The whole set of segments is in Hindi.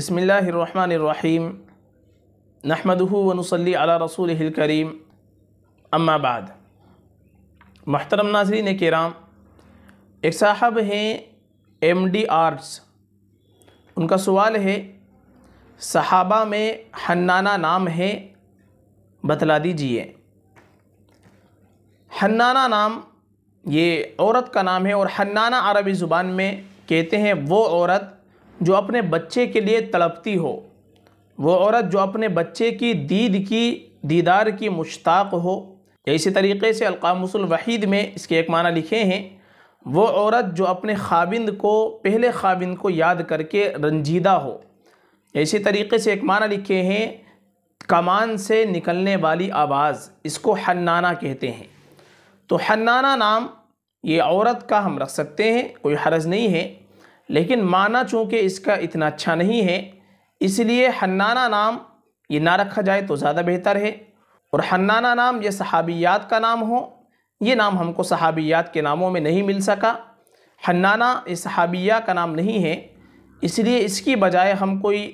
बसमीम नहमदहू वनसली अला रसूल करीम अम्माबाद महतरम नाजरीन कराम एक साहब हैं एम डी आर्ट्स उनका सवाल है सहाबा में हन्नाना नाम है बतला दीजिए हन्नाना नाम ये औरत का नाम है और हन्नाना अरबी ज़ुबान में कहते हैं वो औरत जो अपने बच्चे के लिए तड़पती हो वो औरत जो अपने बच्चे की दीद की दीदार की मुश्ताक हो या इसी तरीके से अलकामसल वहीद में इसके एक माना लिखे हैं वो औरत जो अपने खाविंद को पहले खाविंद को याद करके रंजीदा हो इसी तरीके से एक माना लिखे हैं कमान से निकलने वाली आवाज़ इसको हन्नाना कहते हैं तो हन्नाना नाम ये औरत का हम रख सकते हैं कोई हरज नहीं है लेकिन माना चूँकि इसका इतना अच्छा नहीं है इसलिए हन्नाना नाम ये ना रखा जाए तो ज़्यादा बेहतर है और हन्नाना नाम ये सहाबियात का नाम हो ये नाम हमको सहाबियात के नामों में नहीं मिल सका हन्नाना ये सहाबिया का नाम नहीं है इसलिए इसकी बजाय हम कोई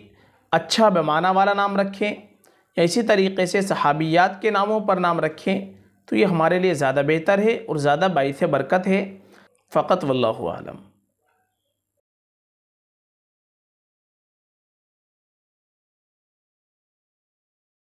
अच्छा बेमाना वाला नाम रखें या इसी तरीके से सहाबियात के नामों पर नाम रखें तो ये हमारे लिए ज़्यादा बेहतर है और ज़्यादा बायस बरकत है फ़कत वल्लम